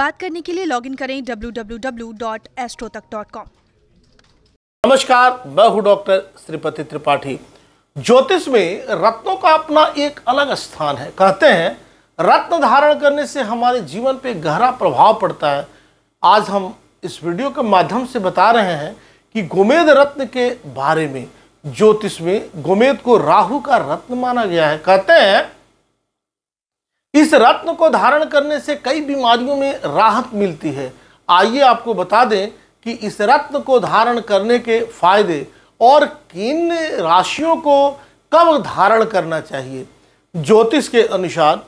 बात करने के लिए लॉगिन करें www.astrotak.com नमस्कार मैं हूं डॉक्टर श्रीपति त्रिपाठी ज्योतिष में रत्नों का अपना एक अलग स्थान है कहते हैं रत्न धारण करने से हमारे जीवन पे गहरा प्रभाव पड़ता है आज हम इस वीडियो के माध्यम से बता रहे हैं कि गोमेद रत्न के बारे में ज्योतिष में गोमेद को राहु का रत्न माना गया है कहते हैं इस रत्न को धारण करने से कई बीमारियों में राहत मिलती है आइए आपको बता दें कि इस रत्न को धारण करने के फायदे और किन राशियों को कब धारण करना चाहिए ज्योतिष के अनुसार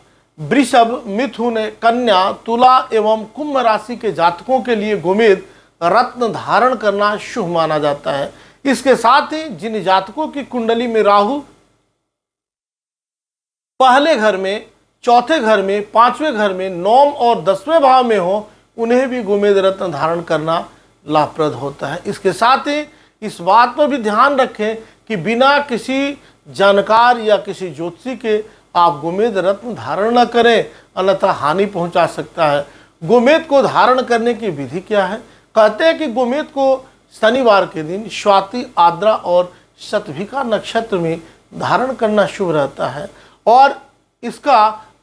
वृषभ मिथुन कन्या तुला एवं कुंभ राशि के जातकों के लिए गोमेद रत्न धारण करना शुभ माना जाता है इसके साथ ही जिन जातकों की कुंडली में राहु पहले घर में चौथे घर में पांचवें घर में नौम और दसवें भाव में हो उन्हें भी गोमेद रत्न धारण करना लाभप्रद होता है इसके साथ ही इस बात पर भी ध्यान रखें कि बिना किसी जानकार या किसी ज्योतिषी के आप गोमेद रत्न धारण न करें अन्यथा हानि पहुंचा सकता है गोमेद को धारण करने की विधि क्या है कहते हैं कि गोमेद को शनिवार के दिन स्वाति आद्रा और शतभिका नक्षत्र में धारण करना शुभ रहता है और इसका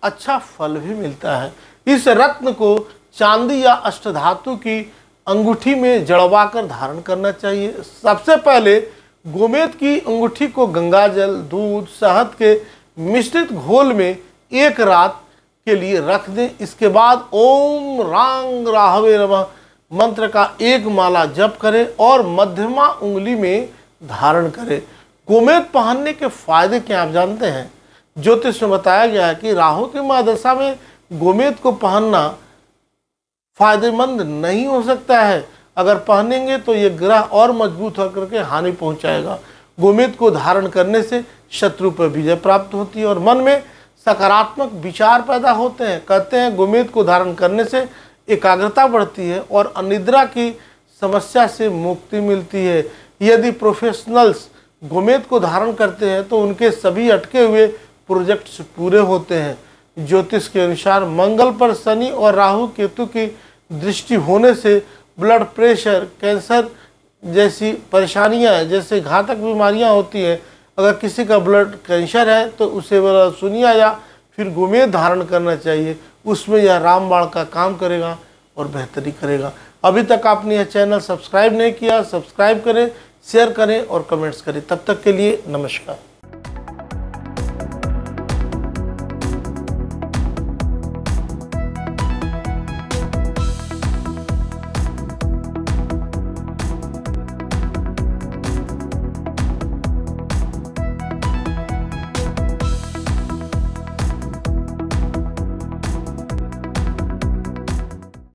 अच्छा फल भी मिलता है इस रत्न को चांदी या अष्टधातु की अंगूठी में जड़वा कर धारण करना चाहिए सबसे पहले गोमेद की अंगूठी को गंगा जल दूध शहद के मिश्रित घोल में एक रात के लिए रख दें इसके बाद ओम रांग राहवे नमः मंत्र का एक माला जप करें और मध्यमा उंगली में धारण करें गोमेद पहनने के फायदे क्या आप जानते हैं ज्योतिष में बताया गया है कि राहु की मादशा में गोमेद को पहनना फायदेमंद नहीं हो सकता है अगर पहनेंगे तो ये ग्रह और मजबूत होकर के हानि पहुंचाएगा गोमेद को धारण करने से शत्रु पर विजय प्राप्त होती है और मन में सकारात्मक विचार पैदा होते हैं कहते हैं गोमेद को धारण करने से एकाग्रता बढ़ती है और अनिद्रा की समस्या से मुक्ति मिलती है यदि प्रोफेशनल्स गोमेद को धारण करते हैं तो उनके सभी अटके हुए प्रोजेक्ट्स पूरे होते हैं ज्योतिष के अनुसार मंगल पर शनि और राहु केतु की दृष्टि होने से ब्लड प्रेशर कैंसर जैसी परेशानियां जैसे घातक बीमारियां होती हैं अगर किसी का ब्लड कैंसर है तो उसे वाला सुनिया या फिर गुमेद धारण करना चाहिए उसमें यह रामबाण का काम करेगा और बेहतरी करेगा अभी तक आपने यह चैनल सब्सक्राइब नहीं किया सब्सक्राइब करें शेयर करें और कमेंट्स करें तब तक के लिए नमस्कार